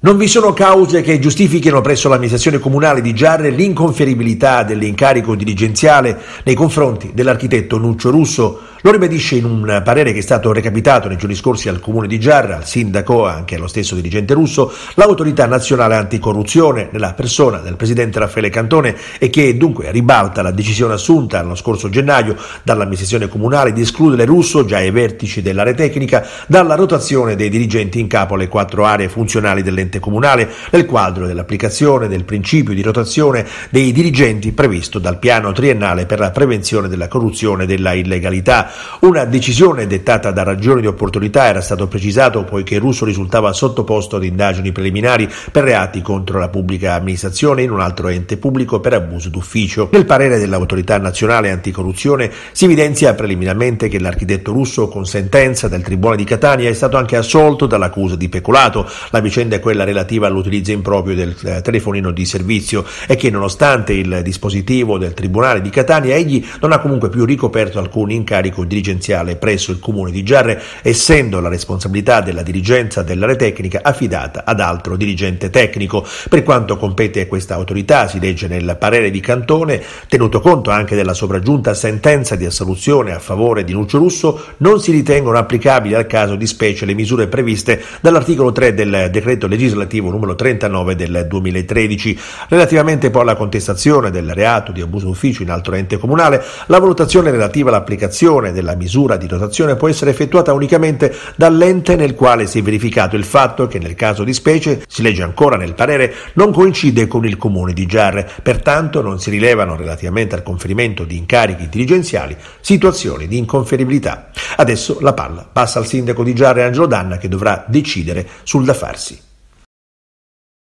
Non vi sono cause che giustifichino presso l'amministrazione comunale di Giarre l'inconferibilità dell'incarico dirigenziale nei confronti dell'architetto Nuccio Russo. Lo ribadisce in un parere che è stato recapitato nei giorni scorsi al comune di Giarre, al sindaco, anche allo stesso dirigente russo, l'autorità nazionale anticorruzione nella persona del presidente Raffaele Cantone e che dunque ribalta la decisione assunta lo scorso gennaio dall'amministrazione comunale di escludere Russo, già ai vertici dell'area tecnica, dalla rotazione dei dirigenti in capo alle quattro aree funzionali dell'entrata dell'ente comunale nel quadro dell'applicazione del principio di rotazione dei dirigenti previsto dal piano triennale per la prevenzione della corruzione e della illegalità. Una decisione dettata da ragioni di opportunità era stato precisato poiché Russo risultava sottoposto ad indagini preliminari per reati contro la pubblica amministrazione in un altro ente pubblico per abuso d'ufficio. Nel parere dell'autorità nazionale anticorruzione si evidenzia preliminarmente che l'architetto russo con sentenza del Tribunale di Catania è stato anche assolto dall'accusa di peculato. La vicenda è quella quella relativa all'utilizzo improprio del eh, telefonino di servizio e che nonostante il dispositivo del Tribunale di Catania egli non ha comunque più ricoperto alcun incarico dirigenziale presso il Comune di Giarre, essendo la responsabilità della dirigenza dell'area tecnica affidata ad altro dirigente tecnico. Per quanto compete a questa autorità, si legge nel parere di Cantone, tenuto conto anche della sopraggiunta sentenza di assoluzione a favore di Lucio Russo, non si ritengono applicabili al caso di specie le misure previste dall'articolo 3 del decreto legislativo legislativo numero 39 del 2013. Relativamente poi alla contestazione del reato di abuso ufficio in altro ente comunale, la valutazione relativa all'applicazione della misura di dotazione può essere effettuata unicamente dall'ente nel quale si è verificato il fatto che nel caso di specie, si legge ancora nel parere, non coincide con il comune di Giarre, pertanto non si rilevano relativamente al conferimento di incarichi dirigenziali situazioni di inconferibilità. Adesso la palla passa al sindaco di Giarre Angelo Danna che dovrà decidere sul da farsi.